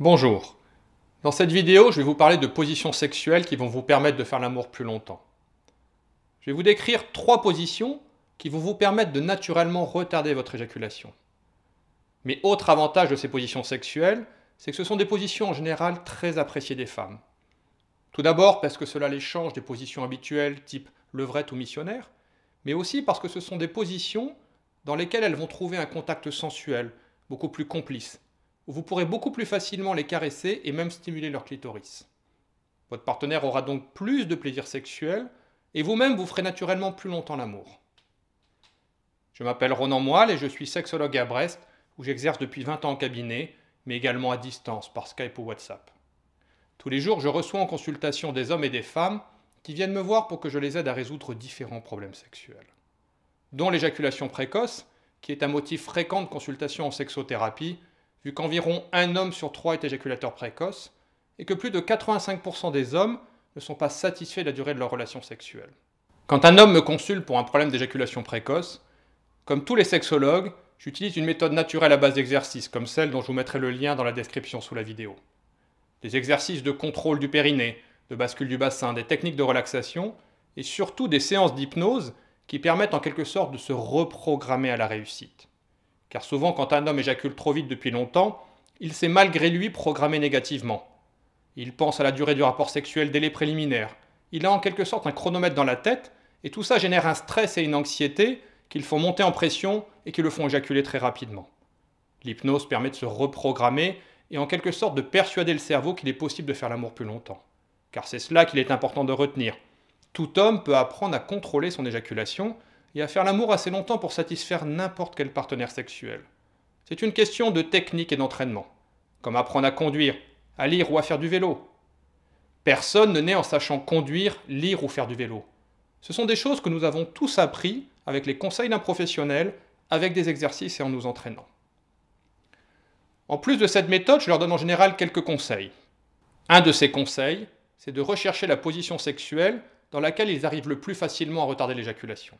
Bonjour. Dans cette vidéo, je vais vous parler de positions sexuelles qui vont vous permettre de faire l'amour plus longtemps. Je vais vous décrire trois positions qui vont vous permettre de naturellement retarder votre éjaculation. Mais autre avantage de ces positions sexuelles, c'est que ce sont des positions en général très appréciées des femmes. Tout d'abord parce que cela les change des positions habituelles type levrette ou missionnaire, mais aussi parce que ce sont des positions dans lesquelles elles vont trouver un contact sensuel, beaucoup plus complice, vous pourrez beaucoup plus facilement les caresser et même stimuler leur clitoris. Votre partenaire aura donc plus de plaisir sexuel et vous-même vous ferez naturellement plus longtemps l'amour. Je m'appelle Ronan Moelle et je suis sexologue à Brest où j'exerce depuis 20 ans en cabinet mais également à distance par Skype ou WhatsApp. Tous les jours, je reçois en consultation des hommes et des femmes qui viennent me voir pour que je les aide à résoudre différents problèmes sexuels, dont l'éjaculation précoce, qui est un motif fréquent de consultation en sexothérapie vu qu'environ un homme sur trois est éjaculateur précoce, et que plus de 85% des hommes ne sont pas satisfaits de la durée de leur relation sexuelle. Quand un homme me consulte pour un problème d'éjaculation précoce, comme tous les sexologues, j'utilise une méthode naturelle à base d'exercices, comme celle dont je vous mettrai le lien dans la description sous la vidéo. Des exercices de contrôle du périnée, de bascule du bassin, des techniques de relaxation, et surtout des séances d'hypnose qui permettent en quelque sorte de se reprogrammer à la réussite. Car souvent, quand un homme éjacule trop vite depuis longtemps, il s'est malgré lui programmé négativement. Il pense à la durée du rapport sexuel dès les préliminaires. Il a en quelque sorte un chronomètre dans la tête, et tout ça génère un stress et une anxiété le font monter en pression et qui le font éjaculer très rapidement. L'hypnose permet de se reprogrammer et en quelque sorte de persuader le cerveau qu'il est possible de faire l'amour plus longtemps. Car c'est cela qu'il est important de retenir. Tout homme peut apprendre à contrôler son éjaculation et à faire l'amour assez longtemps pour satisfaire n'importe quel partenaire sexuel. C'est une question de technique et d'entraînement, comme apprendre à conduire, à lire ou à faire du vélo. Personne ne naît en sachant conduire, lire ou faire du vélo. Ce sont des choses que nous avons tous appris avec les conseils d'un professionnel, avec des exercices et en nous entraînant. En plus de cette méthode, je leur donne en général quelques conseils. Un de ces conseils, c'est de rechercher la position sexuelle dans laquelle ils arrivent le plus facilement à retarder l'éjaculation.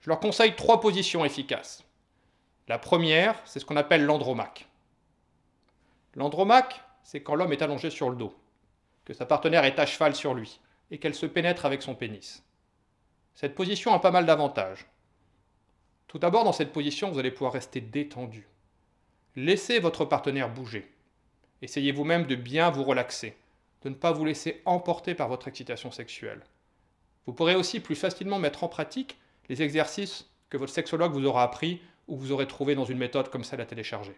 Je leur conseille trois positions efficaces. La première, c'est ce qu'on appelle l'andromaque. L'andromaque, c'est quand l'homme est allongé sur le dos, que sa partenaire est à cheval sur lui et qu'elle se pénètre avec son pénis. Cette position a pas mal d'avantages. Tout d'abord, dans cette position, vous allez pouvoir rester détendu. Laissez votre partenaire bouger. Essayez vous-même de bien vous relaxer, de ne pas vous laisser emporter par votre excitation sexuelle. Vous pourrez aussi plus facilement mettre en pratique les exercices que votre sexologue vous aura appris ou vous aurez trouvé dans une méthode comme celle à télécharger.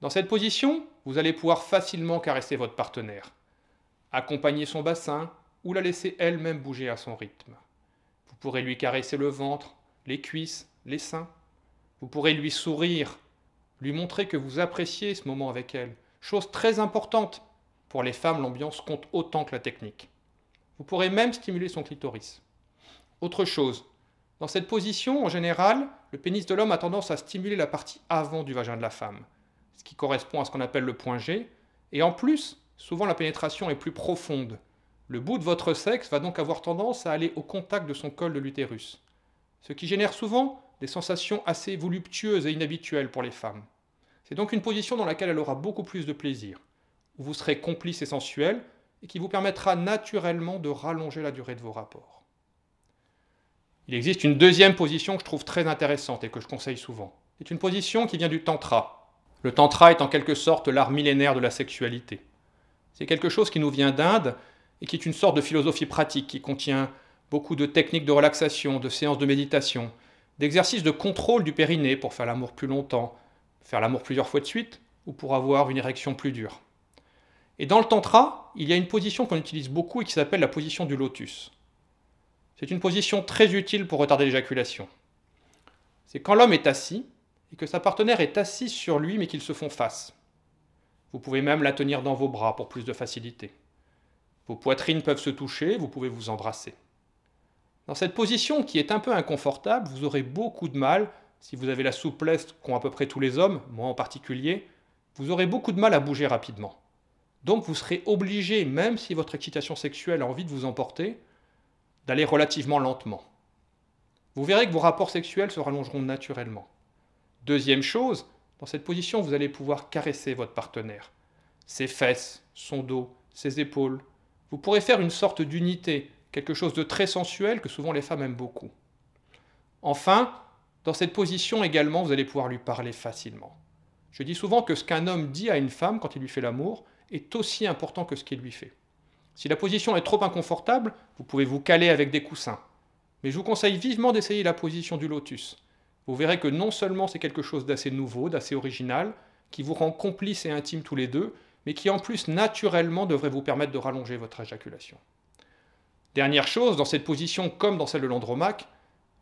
Dans cette position, vous allez pouvoir facilement caresser votre partenaire, accompagner son bassin ou la laisser elle-même bouger à son rythme. Vous pourrez lui caresser le ventre, les cuisses, les seins. Vous pourrez lui sourire, lui montrer que vous appréciez ce moment avec elle. Chose très importante. Pour les femmes, l'ambiance compte autant que la technique. Vous pourrez même stimuler son clitoris autre chose. Dans cette position, en général, le pénis de l'homme a tendance à stimuler la partie avant du vagin de la femme, ce qui correspond à ce qu'on appelle le point G, et en plus, souvent la pénétration est plus profonde. Le bout de votre sexe va donc avoir tendance à aller au contact de son col de l'utérus, ce qui génère souvent des sensations assez voluptueuses et inhabituelles pour les femmes. C'est donc une position dans laquelle elle aura beaucoup plus de plaisir, où vous serez complice et sensuel, et qui vous permettra naturellement de rallonger la durée de vos rapports. Il existe une deuxième position que je trouve très intéressante et que je conseille souvent. C'est une position qui vient du Tantra. Le Tantra est en quelque sorte l'art millénaire de la sexualité. C'est quelque chose qui nous vient d'Inde et qui est une sorte de philosophie pratique qui contient beaucoup de techniques de relaxation, de séances de méditation, d'exercices de contrôle du périnée pour faire l'amour plus longtemps, faire l'amour plusieurs fois de suite ou pour avoir une érection plus dure. Et dans le Tantra, il y a une position qu'on utilise beaucoup et qui s'appelle la position du lotus. C'est une position très utile pour retarder l'éjaculation. C'est quand l'homme est assis et que sa partenaire est assise sur lui mais qu'ils se font face. Vous pouvez même la tenir dans vos bras pour plus de facilité. Vos poitrines peuvent se toucher, vous pouvez vous embrasser. Dans cette position qui est un peu inconfortable, vous aurez beaucoup de mal, si vous avez la souplesse qu'ont à peu près tous les hommes, moi en particulier, vous aurez beaucoup de mal à bouger rapidement. Donc vous serez obligé, même si votre excitation sexuelle a envie de vous emporter, d'aller relativement lentement. Vous verrez que vos rapports sexuels se rallongeront naturellement. Deuxième chose, dans cette position, vous allez pouvoir caresser votre partenaire. Ses fesses, son dos, ses épaules. Vous pourrez faire une sorte d'unité, quelque chose de très sensuel que souvent les femmes aiment beaucoup. Enfin, dans cette position également, vous allez pouvoir lui parler facilement. Je dis souvent que ce qu'un homme dit à une femme quand il lui fait l'amour est aussi important que ce qu'il lui fait. Si la position est trop inconfortable, vous pouvez vous caler avec des coussins. Mais je vous conseille vivement d'essayer la position du lotus. Vous verrez que non seulement c'est quelque chose d'assez nouveau, d'assez original, qui vous rend complice et intime tous les deux, mais qui en plus naturellement devrait vous permettre de rallonger votre éjaculation. Dernière chose, dans cette position comme dans celle de l'andromaque,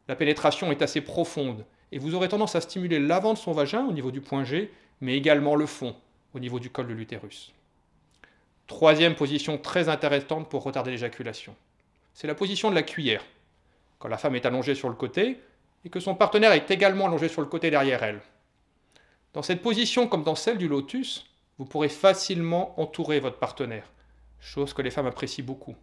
la pénétration est assez profonde et vous aurez tendance à stimuler l'avant de son vagin au niveau du point G, mais également le fond au niveau du col de l'utérus. Troisième position très intéressante pour retarder l'éjaculation. C'est la position de la cuillère. Quand la femme est allongée sur le côté et que son partenaire est également allongé sur le côté derrière elle. Dans cette position comme dans celle du lotus, vous pourrez facilement entourer votre partenaire, chose que les femmes apprécient beaucoup.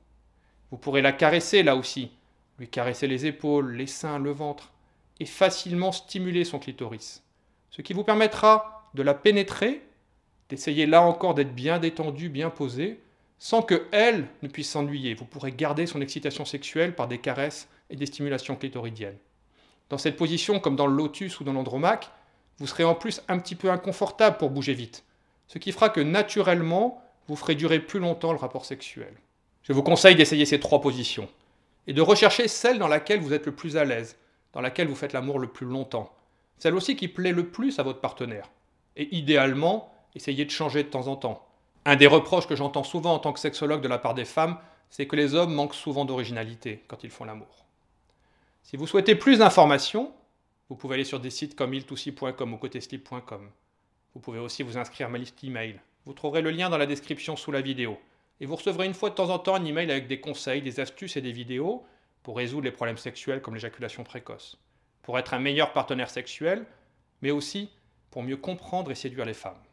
Vous pourrez la caresser là aussi, lui caresser les épaules, les seins, le ventre, et facilement stimuler son clitoris, ce qui vous permettra de la pénétrer d'essayer là encore d'être bien détendu, bien posé, sans que elle ne puisse s'ennuyer. Vous pourrez garder son excitation sexuelle par des caresses et des stimulations clitoridiennes. Dans cette position, comme dans le lotus ou dans l'andromaque, vous serez en plus un petit peu inconfortable pour bouger vite, ce qui fera que naturellement, vous ferez durer plus longtemps le rapport sexuel. Je vous conseille d'essayer ces trois positions et de rechercher celle dans laquelle vous êtes le plus à l'aise, dans laquelle vous faites l'amour le plus longtemps, celle aussi qui plaît le plus à votre partenaire, et idéalement Essayez de changer de temps en temps. Un des reproches que j'entends souvent en tant que sexologue de la part des femmes, c'est que les hommes manquent souvent d'originalité quand ils font l'amour. Si vous souhaitez plus d'informations, vous pouvez aller sur des sites comme iltoussi.com ou côtéslip.com. Vous pouvez aussi vous inscrire à ma liste email. Vous trouverez le lien dans la description sous la vidéo. Et vous recevrez une fois de temps en temps un email avec des conseils, des astuces et des vidéos pour résoudre les problèmes sexuels comme l'éjaculation précoce, pour être un meilleur partenaire sexuel, mais aussi pour mieux comprendre et séduire les femmes.